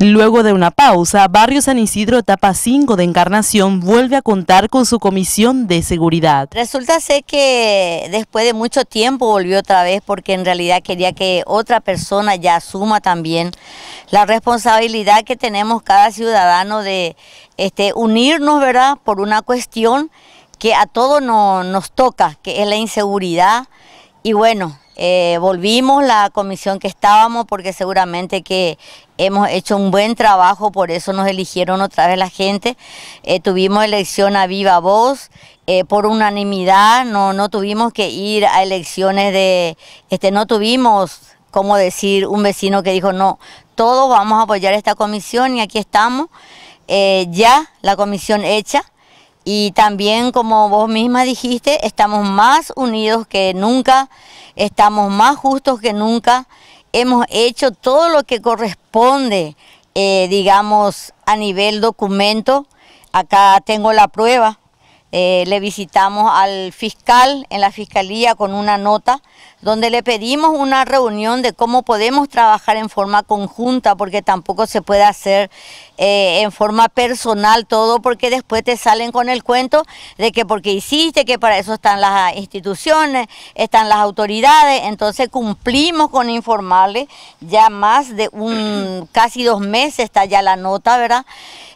Luego de una pausa, Barrio San Isidro etapa 5 de Encarnación vuelve a contar con su comisión de seguridad. Resulta ser que después de mucho tiempo volvió otra vez porque en realidad quería que otra persona ya asuma también la responsabilidad que tenemos cada ciudadano de este, unirnos, ¿verdad?, por una cuestión que a todos nos toca, que es la inseguridad. Y bueno, eh, volvimos la comisión que estábamos porque seguramente que hemos hecho un buen trabajo, por eso nos eligieron otra vez la gente. Eh, tuvimos elección a viva voz, eh, por unanimidad, no, no tuvimos que ir a elecciones de, este, no tuvimos como decir un vecino que dijo no, todos vamos a apoyar esta comisión y aquí estamos, ya la comisión hecha. Y también, como vos misma dijiste, estamos más unidos que nunca, estamos más justos que nunca, hemos hecho todo lo que corresponde, eh, digamos, a nivel documento. Acá tengo la prueba eh, le visitamos al fiscal en la fiscalía con una nota donde le pedimos una reunión de cómo podemos trabajar en forma conjunta, porque tampoco se puede hacer eh, en forma personal todo, porque después te salen con el cuento de que porque hiciste, que para eso están las instituciones, están las autoridades, entonces cumplimos con informarle ya más de un, casi dos meses está ya la nota, ¿verdad?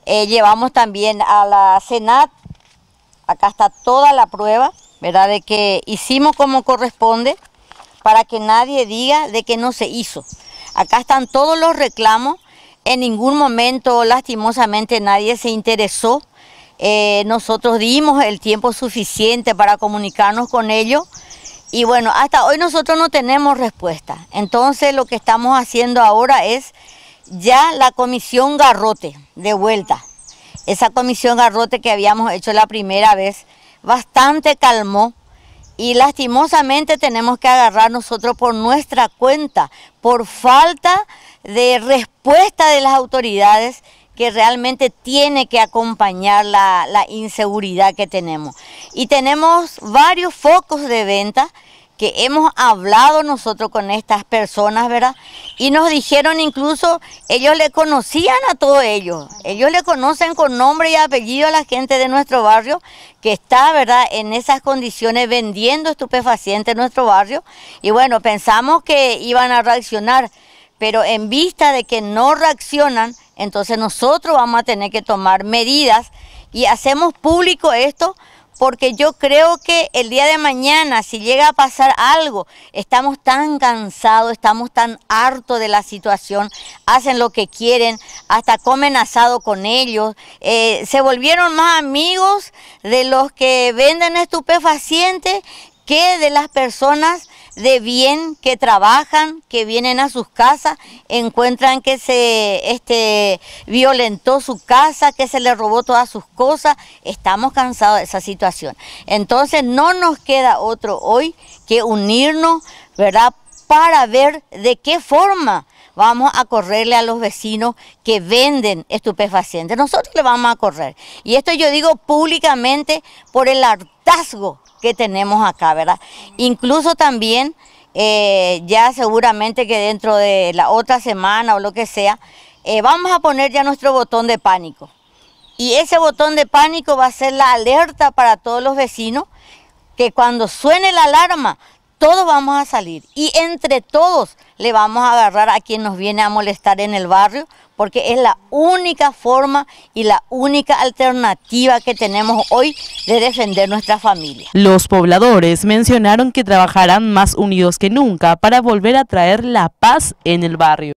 Eh, llevamos también a la Senat Acá está toda la prueba, ¿verdad? De que hicimos como corresponde para que nadie diga de que no se hizo. Acá están todos los reclamos. En ningún momento, lastimosamente, nadie se interesó. Eh, nosotros dimos el tiempo suficiente para comunicarnos con ellos. Y bueno, hasta hoy nosotros no tenemos respuesta. Entonces lo que estamos haciendo ahora es ya la comisión garrote de vuelta esa comisión garrote que habíamos hecho la primera vez bastante calmó y lastimosamente tenemos que agarrar nosotros por nuestra cuenta, por falta de respuesta de las autoridades que realmente tiene que acompañar la, la inseguridad que tenemos. Y tenemos varios focos de venta que hemos hablado nosotros con estas personas, ¿verdad? Y nos dijeron incluso, ellos le conocían a todos ellos, ellos le conocen con nombre y apellido a la gente de nuestro barrio que está, ¿verdad?, en esas condiciones vendiendo estupefacientes en nuestro barrio. Y bueno, pensamos que iban a reaccionar, pero en vista de que no reaccionan, entonces nosotros vamos a tener que tomar medidas y hacemos público esto porque yo creo que el día de mañana, si llega a pasar algo, estamos tan cansados, estamos tan hartos de la situación, hacen lo que quieren, hasta comen asado con ellos, eh, se volvieron más amigos de los que venden estupefacientes que de las personas de bien que trabajan, que vienen a sus casas, encuentran que se este, violentó su casa, que se le robó todas sus cosas. Estamos cansados de esa situación. Entonces no nos queda otro hoy que unirnos, ¿verdad? Para ver de qué forma vamos a correrle a los vecinos que venden estupefacientes. Nosotros le vamos a correr. Y esto yo digo públicamente por el hartazgo que tenemos acá, ¿verdad? Incluso también, eh, ya seguramente que dentro de la otra semana o lo que sea, eh, vamos a poner ya nuestro botón de pánico. Y ese botón de pánico va a ser la alerta para todos los vecinos que cuando suene la alarma todos vamos a salir y entre todos le vamos a agarrar a quien nos viene a molestar en el barrio porque es la única forma y la única alternativa que tenemos hoy de defender nuestra familia. Los pobladores mencionaron que trabajarán más unidos que nunca para volver a traer la paz en el barrio.